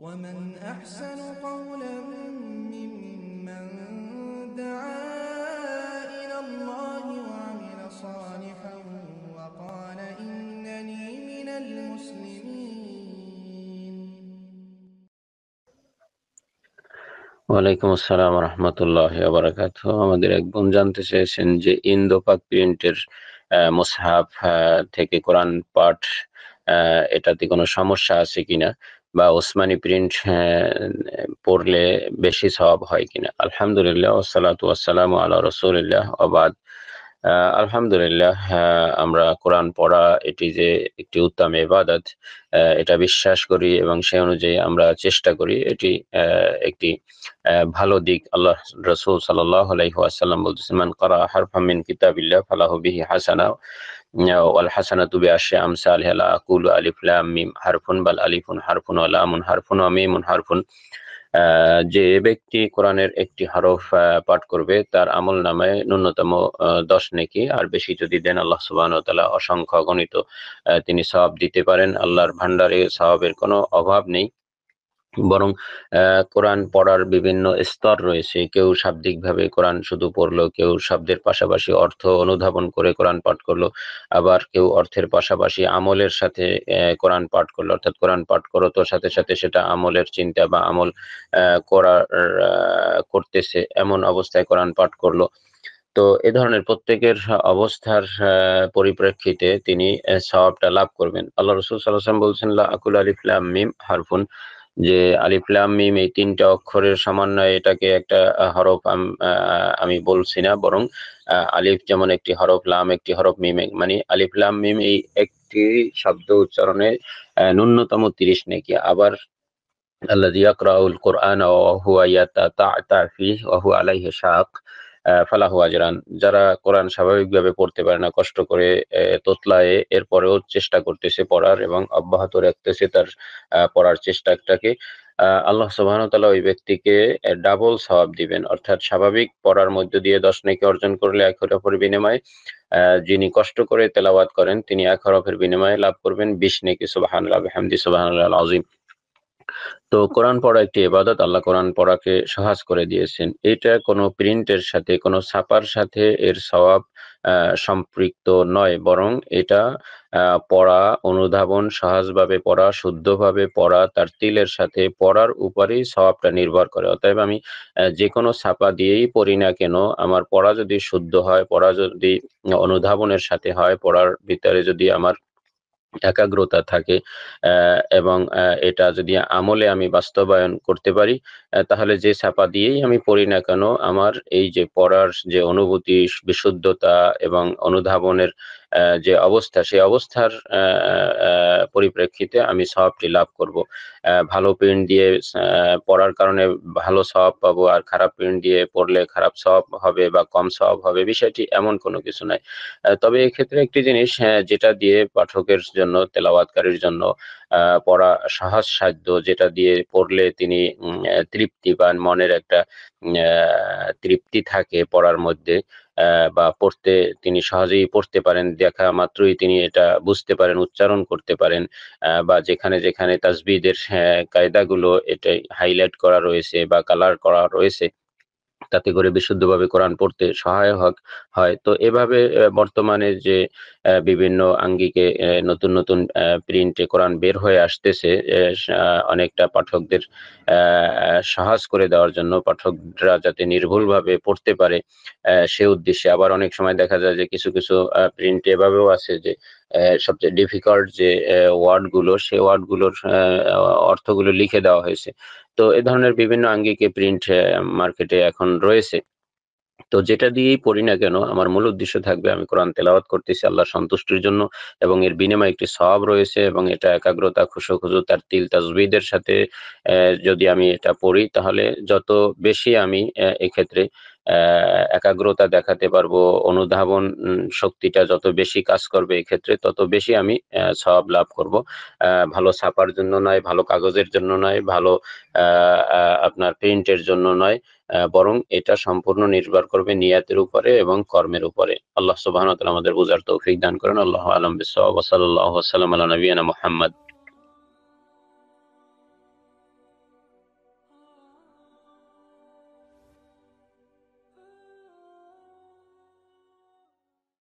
ومن أحسن قولا ممن دعا إلى الله وعمل صالحا وقال إنني من المسلمين ওয়ালাইকুম আসসালাম রহমতুল্লাহ বারাকাত আমাদের এক বোন জানতে চেয়েছেন যে ইন্দো পাক প্রিন্টের মোসহাফ থেকে কোরআন পাঠ এটাতে কোনো সমস্যা আছে কিনা বা ওসমানি প্রিন্ট হ্যাঁ, পড়লে বেশি সব হয় কিনা আলহামদুলিল্লাহ ওসালাত ওয়াসালাম আল্লাহ রসুল্লাহ আবাদ আলহামদুলিল্লাহ হ্যাঁ, আমরা কোরআন পড়া এটি যে একটি উত্তম এবাদত এটা বিশ্বাস করি এবং সে অনুযায়ী আমরা চেষ্টা করি এটি একটি ভালো দিক আল্লাহ রসুল সাল্লাহ আলাইহাসাল্লাম মান করা হারফামিন কিতাবিল্লাহ ফালাহ বিহি হাসানা আশে আমসা মিম হারফুন আলিফুন হারফুন হারফুন হারফুন যে ব্যক্তি কোরআনের একটি হরফ uh, পাঠ করবে তার আমল নামে ন্যূনতম uh, দশ নেকি আর বেশি যদি দেন আল্লাহ সুবাহ তালা অসংখ্য গণিত uh, তিনি সব দিতে পারেন আল্লাহর ভান্ডারে সবাবের কোনো অভাব নেই বরং কোরআন পড়ার বিভিন্ন স্তর রয়েছে কেউ শাব্দিকভাবে কোরআন শুধু পড়লো কেউ শব্দের পাশাপাশি অর্থ অনুধাবন করে কোরআন পাঠ করলো আবার কেউ অর্থের পাশাপাশি আমলের সাথে কোরআন পাঠ করলো অর্থাৎ কোরআন পাঠ করো তো সাথে সাথে সেটা আমলের চিন্তা বা আমল করার করতেছে এমন অবস্থায় কোরআন পাঠ করলো তো এ ধরনের প্রত্যেকের অবস্থার পরিপ্রেক্ষিতে তিনি সবটা লাভ করবেন আল্লাহ রসুল সাল্লাহ বলছেন লা আকুল আলিফ মিম হারফুন যে আলিফলাম মিম এই তিনটা অক্ষরের সামান্য এটাকে একটা হরফ আমি বলছি না বরং আলিফ যেমন একটি হরফ লাম একটি হরফ মিম মানে আলিফলাম মিম এই একটি শব্দ উচ্চারণে ন্যূনতম তিরিশ নাকি আবার আল্লাহ ইয়াকরাউল কোরআন ওহু আয়াতা তা তাফি ওহু আলাইহে শাক ফালাহু আজরান যারা কোরআন স্বাভাবিকভাবে পড়তে পারে না কষ্ট করে তোতলায়ে এরপরেও চেষ্টা করতেছে পড়ার এবং অব্যাহত রাখতেছে তার পড়ার চেষ্টাটাকে আল্লাহ সুবাহতালা ওই ব্যক্তিকে ডাবল সবাব দিবেন অর্থাৎ স্বাভাবিক পড়ার মধ্য দিয়ে দশ নেকি অর্জন করলে এক হরফের বিনিময়ে যিনি কষ্ট করে তেলাওয়াত করেন তিনি এক হরফের বিনিময়ে লাভ করবেন বিশ নেকি সুবাহান আল্লাহ হামদি সুবাহান আল্লাহ আজিম তো কোরআন পড়া একটি এবাদত আল্লাহ কোরআন পড়াকে সহজ করে দিয়েছেন এটা কোনো প্রিন্টের সাথে কোনো ছাপার সাথে এর স্বভাব সম্পৃক্ত নয় বরং এটা পড়া অনুধাবন সহজভাবে পড়া শুদ্ধভাবে পড়া তার তিলের সাথে পড়ার উপরেই স্বভাবটা নির্ভর করে অতএব আমি যে কোনো ছাপা দিয়েই পড়ি না কেন আমার পড়া যদি শুদ্ধ হয় পড়া যদি অনুধাবনের সাথে হয় পড়ার ভিতরে যদি আমার একাগ্রতা থাকে এবং এটা যদি আমলে আমি বাস্তবায়ন করতে পারি তাহলে যে ছাপা দিয়েই আমি পড়ি না কেন আমার এই যে পড়ার যে অনুভূতি বিশুদ্ধতা এবং অনুধাবনের যে অবস্থা সেই অবস্থার পরিপ্রেক্ষিতে আমি সবটি লাভ করব ভালো প্রিন্ট দিয়ে পড়ার কারণে ভালো সব পাবো আর খারাপ প্রিন্ট দিয়ে পড়লে খারাপ সব হবে বা কম সব হবে বিষয়টি এমন কোনো কিছু নাই তবে এক্ষেত্রে একটি জিনিস যেটা দিয়ে পাঠকের জন্য তেলাওয়াতকারীর জন্য পড়া সাহস সাধ্য যেটা দিয়ে পড়লে তিনি তৃপ্তি পান মনের একটা তৃপ্তি থাকে পড়ার মধ্যে বা পড়তে তিনি সহজেই পড়তে পারেন দেখা মাত্রই তিনি এটা বুঝতে পারেন উচ্চারণ করতে পারেন বা যেখানে যেখানে তাজবিদের হ্যাঁ, কায়দাগুলো এটা হাইলাইট করা রয়েছে বা কালার করা রয়েছে তাতে করে বিশুদ্ধভাবে কোরআন পড়তে সহায় হয় তো এভাবে বর্তমানে যে বিভিন্ন আঙ্গিকে নতুন নতুন প্রিন্টে কোরআন বের হয়ে আসতেছে অনেকটা পাঠকদের সাহস করে দেওয়ার জন্য পাঠকরা যাতে নির্ভুলভাবে পড়তে পারে সে উদ্দেশ্যে আবার অনেক সময় দেখা যায় যে কিছু কিছু প্রিন্ট এভাবেও আছে যে সবচেয়ে ডিফিকাল্ট যে ওয়ার্ডগুলো সে ওয়ার্ডগুলোর অর্থগুলো লিখে দেওয়া হয়েছে তো এ ধরনের বিভিন্ন আঙ্গিকে প্রিন্ট মার্কেটে এখন রয়েছে তো যেটা দিয়েই পড়ি না কেন আমার মূল উদ্দেশ্য থাকবে আমি কোরআন তেলাওয়াত করতেছি আল্লাহ সন্তুষ্টির জন্য এবং এর বিনিময়ে একটি সব রয়েছে এবং এটা একাগ্রতা খুশো খুশো তার তিল তাজবিদের সাথে যদি আমি এটা পড়ি তাহলে যত বেশি আমি এক্ষেত্রে একাগ্রতা দেখাতে পারবো অনুধাবন শক্তিটা যত বেশি কাজ করবে ক্ষেত্রে তত বেশি আমি সব লাভ করব ভালো ছাপার জন্য নয় ভালো কাগজের জন্য নয় ভালো আপনার প্রিন্টের জন্য নয় বরং এটা সম্পূর্ণ নির্ভর করবে নিয়াতের উপরে এবং কর্মের উপরে আল্লাহ সুবাহ আমাদের বোঝার তৌফিক দান করেন আল্লাহ আলম বিসাল্লাহ সাল্লাম আল্লাহ নবীনা মোহাম্মদ